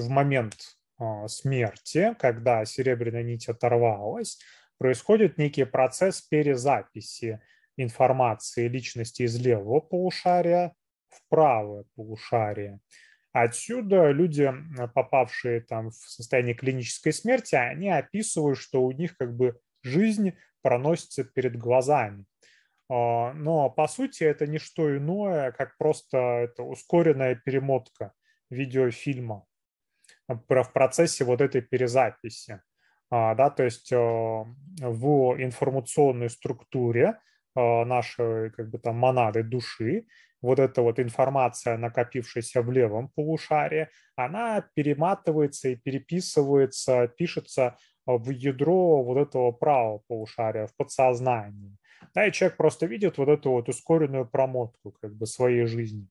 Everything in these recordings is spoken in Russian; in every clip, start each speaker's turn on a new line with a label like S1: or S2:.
S1: в момент а, смерти, когда серебряная нить оторвалась, происходит некий процесс перезаписи информации личности из левого полушария в правое полушарие. Отсюда люди, попавшие там в состояние клинической смерти, они описывают, что у них как бы жизнь проносится перед глазами. А, но по сути это не что иное, как просто это ускоренная перемотка видеофильма в процессе вот этой перезаписи. А, да, то есть а, в информационной структуре а, нашей как бы там монады души вот эта вот информация, накопившаяся в левом полушарии, она перематывается и переписывается, пишется в ядро вот этого правого полушария, в подсознании. Да, и человек просто видит вот эту вот ускоренную промотку как бы своей жизни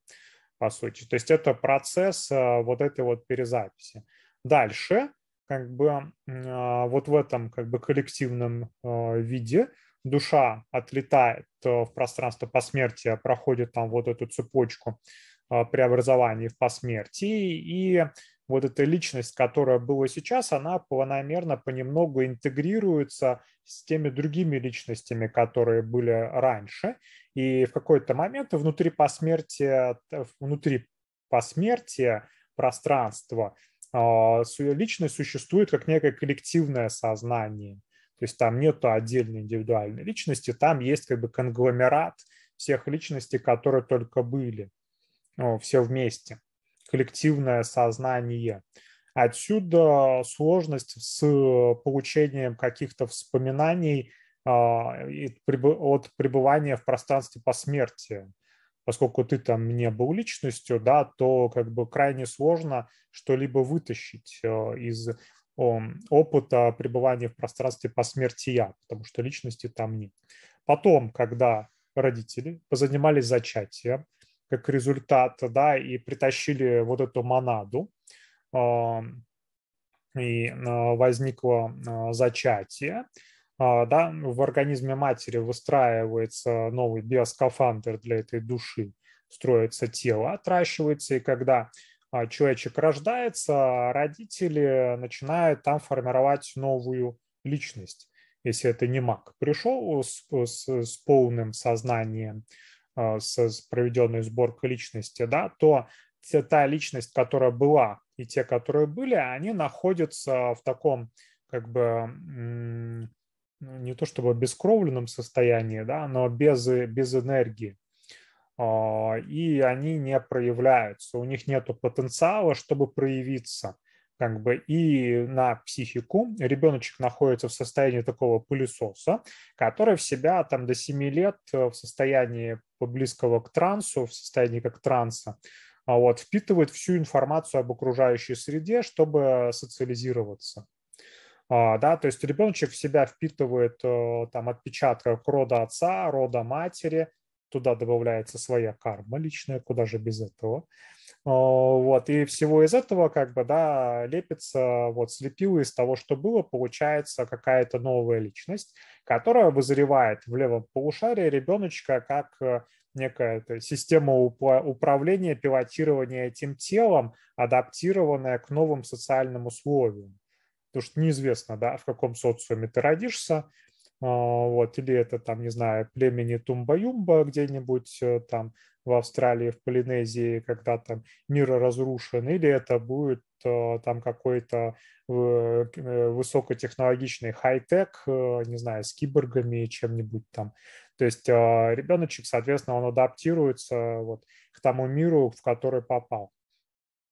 S1: по сути. То есть это процесс э, вот этой вот перезаписи. Дальше, как бы э, вот в этом как бы коллективном э, виде душа отлетает в пространство посмертия, проходит там вот эту цепочку преобразований в посмертии, и вот эта личность, которая была сейчас, она планомерно понемногу интегрируется с теми другими личностями, которые были раньше. И в какой-то момент внутри посмертия, внутри посмертия пространства а, личность существует как некое коллективное сознание. То есть там нет отдельной индивидуальной личности, там есть как бы конгломерат всех личностей, которые только были, ну, все вместе коллективное сознание. Отсюда сложность с получением каких-то вспоминаний а, от пребывания в пространстве по смерти. Поскольку ты там не был личностью, да, то как бы крайне сложно что-либо вытащить а, из опыта пребывания в пространстве по смерти я, потому что личности там нет. Потом, когда родители позанимались зачатием, как результат, да, и притащили вот эту монаду, а, и а, возникло а, зачатие, да, в организме матери выстраивается новый биоскафандр для этой души, строится тело, отращивается, и когда человечек рождается, родители начинают там формировать новую личность, если это не маг. Пришел с, с, с полным сознанием а, с проведенной сборкой личности, да, то та личность, которая была, и те, которые были, они находятся в таком как бы ну, не то чтобы бескровленном состоянии, да, но без, без энергии. А, и они не проявляются, у них нет потенциала, чтобы проявиться. Как бы и на психику ребеночек находится в состоянии такого пылесоса, который в себя там до 7 лет э, в состоянии близкого к трансу, в состоянии как транса, а вот, впитывает всю информацию об окружающей среде, чтобы социализироваться. А, да, то есть ребеночек в себя впитывает э, там отпечатка рода отца, рода матери, туда добавляется своя карма личная, куда же без этого. А, вот, и всего из этого как бы, да, лепится, вот, слепила из того, что было, получается какая-то новая личность, которая вызревает в левом полушарии ребеночка как э, некая то система управления, пилотирования этим телом, адаптированная к новым социальным условиям. Потому что неизвестно, да, в каком социуме ты родишься, а, вот, или это там, не знаю, племени Тумба-Юмба где-нибудь э, там в Австралии, в Полинезии, когда там мир разрушен, или это будет э, там какой-то э, э, высокотехнологичный хай-тек, не знаю, с киборгами, чем-нибудь там. То есть ребеночек, соответственно, он адаптируется вот к тому миру, в который попал.